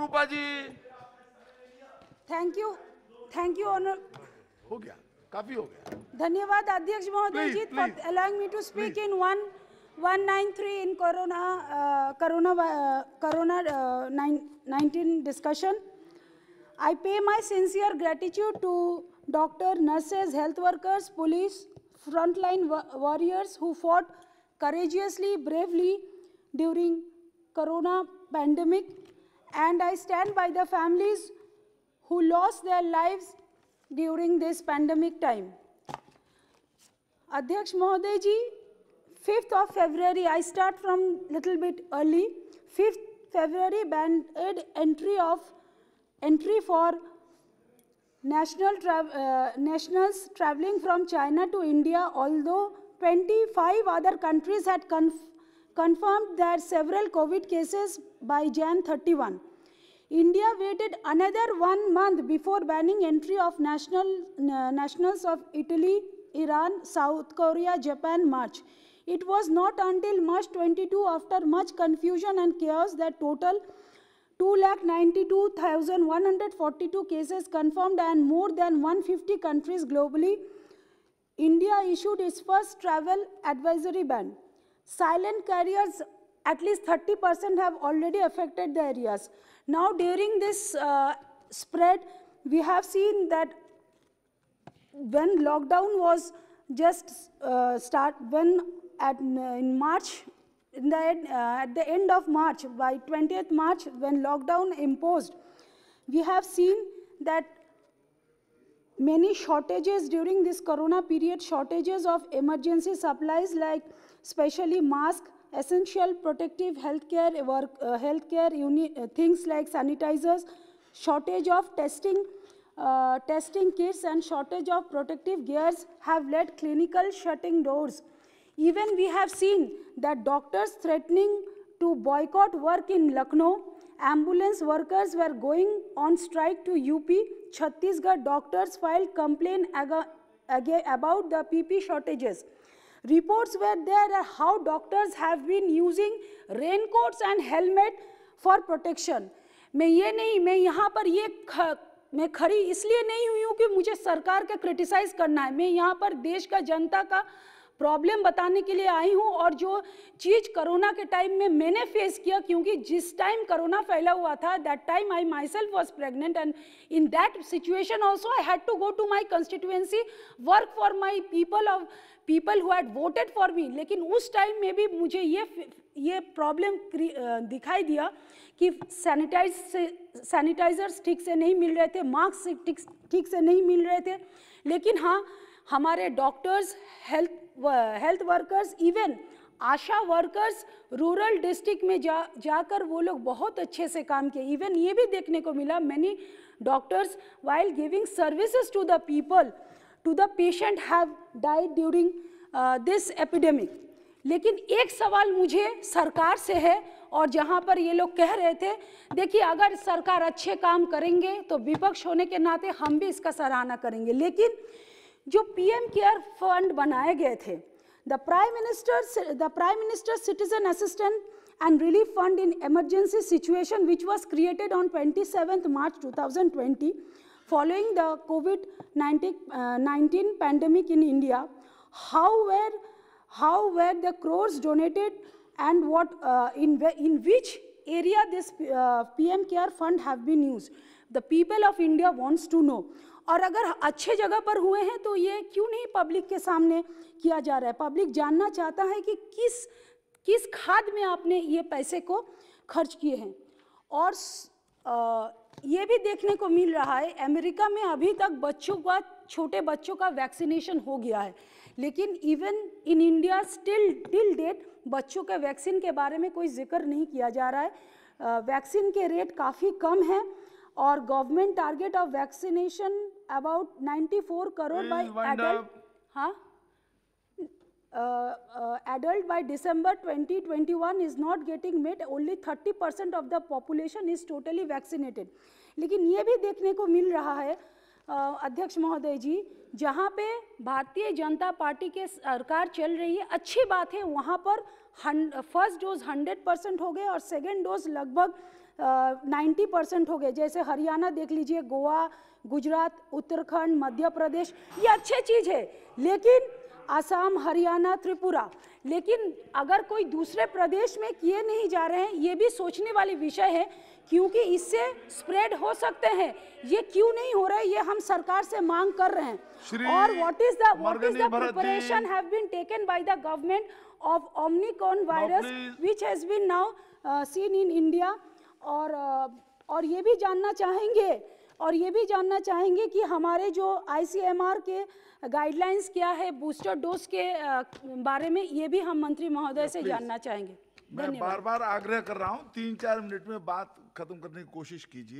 Rupa ji thank you thank you honour हो गया काफी हो गया धन्यवाद अध्यक्ष महोदय जी allowing me to speak in one one three in corona corona corona nineteen discussion I pay my sincere gratitude to doctor nurses health workers police frontline warriors who fought courageously bravely during corona pandemic and I stand by the families who lost their lives during this pandemic time. Adhyaksh Mahodeji, 5th of February, I start from a little bit early, 5th February banned entry of entry for national tra uh, nationals traveling from China to India, although 25 other countries had confirmed confirmed their several COVID cases by Jan 31. India waited another one month before banning entry of national, uh, nationals of Italy, Iran, South Korea, Japan, March. It was not until March 22 after much confusion and chaos that total 2,92,142 cases confirmed and more than 150 countries globally, India issued its first travel advisory ban silent carriers at least 30% have already affected the areas. Now during this uh, spread, we have seen that when lockdown was just uh, start, when at, in March, in the uh, at the end of March, by 20th March, when lockdown imposed, we have seen that many shortages during this corona period, shortages of emergency supplies like especially mask, essential protective healthcare uh, work, uh, healthcare unit, uh, things like sanitizers, shortage of testing, uh, testing kits and shortage of protective gears have led clinical shutting doors. Even we have seen that doctors threatening to boycott work in Lucknow, ambulance workers were going on strike to UP, Chhattisgarh doctors filed complaint about the PP shortages. Reports were there how doctors have been using raincoats and helmet for protection. मैं ये नहीं मैं यहाँ पर ये मैं खड़ी इसलिए नहीं हुई हूँ कि मुझे सरकार का क्रिटिसाइज़ करना है मैं यहाँ पर देश का जनता का प्रॉब्लम बताने के लिए आई हूँ और जो चीज़ कोरोना के टाइम में मैंने फेस किया क्योंकि जिस टाइम कोरोना फैला हुआ था that time I myself was pregnant and in that situation also I had to go to my constituency work for my people of people who had voted for me लेकिन उस time में भी मुझे ये ये problem दिखाई दिया कि सैनिटाइज से सैनिटाइजर्स ठीक से नहीं मिल रहे थे मास्क ठीक ठीक से नहीं मिल रहे थे लेकिन हाँ हमारे doctors health health workers even ASHA workers rural district में जा जाकर वो लोग बहुत अच्छे से काम किए इवन ये भी देखने को मिला many doctors while giving services to the people to the patient have died during this epidemic लेकिन एक सवाल मुझे सरकार से है और जहाँ पर ये लोग कह रहे थे देखिए अगर सरकार अच्छे काम करेंगे तो विपक्ष होने के नाते हम भी इसका सराहना करेंगे लेकिन जो पीएम केयर फंड बनाए गए थे the prime minister the prime minister citizen assistant and relief fund in emergency situation which was created on 27th March 2020 following the COVID-19 pandemic in India, how were, how were the crores donated and what, uh, in, in which area this uh, PM Care Fund have been used? The people of India wants to know. और अगर अच्छे जगह पर हुए हैं तो ये क्यों नहीं पब्लिक के सामने किया जा रहा है पब्लिक जानना चाहता है कि किस किस खाद में आपने ये पैसे को खर्च किए हैं और ये भी देखने को मिल रहा है अमेरिका में अभी तक बच्चों का छोटे बच्चों का वैक्सीनेशन हो गया है लेकिन even in India still till date बच्चों के वैक्सीन के बारे में कोई जिक्र नहीं किया जा रहा है वैक्सीन के रेट काफ़ी कम है और government target of vaccination about 94 crore by adult हाँ uh, uh, adult by December 2021 is not getting met, only 30 of the population is totally vaccinated. लेकिन ये भी देखने को मिल रहा है uh, अध्यक्ष महोदय जी जहाँ पे भारतीय जनता पार्टी के सरकार चल रही है अच्छी बात है वहाँ पर फर्स्ट डोज 100 परसेंट हो गए और सेकेंड डोज लगभग नाइन्टी uh, परसेंट हो गए जैसे हरियाणा देख लीजिए गोवा गुजरात उत्तराखंड मध्य प्रदेश ये अच्छी चीज़ है लेकिन आसाम हरियाणा त्रिपुरा लेकिन अगर कोई दूसरे प्रदेश में किए नहीं जा रहे हैं ये भी सोचने वाली विषय है क्योंकि इससे स्प्रेड हो सकते हैं ये क्यों नहीं हो रहा है ये हम सरकार से मांग कर रहे हैं और what is the what is the preparation have been taken by the government of Omicron virus which has been now seen in India और uh, और ये भी जानना चाहेंगे और ये भी जानना चाहेंगे कि हमारे जो आईसीएमआर के गाइडलाइंस क्या है बूस्टर डोज के बारे में ये भी हम मंत्री महोदय से जानना चाहेंगे मैं बार बार आग्रह कर रहा हूँ तीन चार मिनट में बात खत्म करने की कोशिश कीजिए